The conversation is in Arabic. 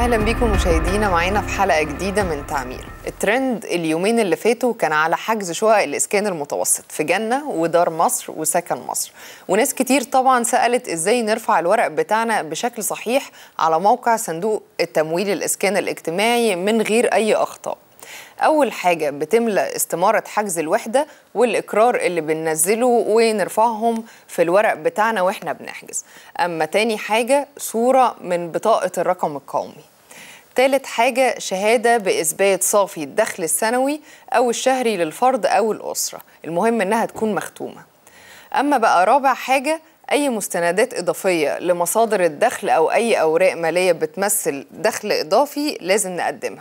اهلا بيكم مشاهدينا معانا في حلقه جديده من تعمير الترند اليومين اللي فاتوا كان على حجز شقق الاسكان المتوسط في جنه ودار مصر وسكن مصر وناس كتير طبعا سالت ازاي نرفع الورق بتاعنا بشكل صحيح على موقع صندوق التمويل الاسكان الاجتماعي من غير اي اخطاء اول حاجه بتملى استماره حجز الوحده والاقرار اللي بننزله ونرفعهم في الورق بتاعنا واحنا بنحجز اما تاني حاجه صوره من بطاقه الرقم القومي ثالث حاجة شهادة بإثبات صافي الدخل السنوي أو الشهري للفرد أو الأسرة المهم إنها تكون مختومة أما بقى رابع حاجة أي مستندات إضافية لمصادر الدخل أو أي أوراق مالية بتمثل دخل إضافي لازم نقدمها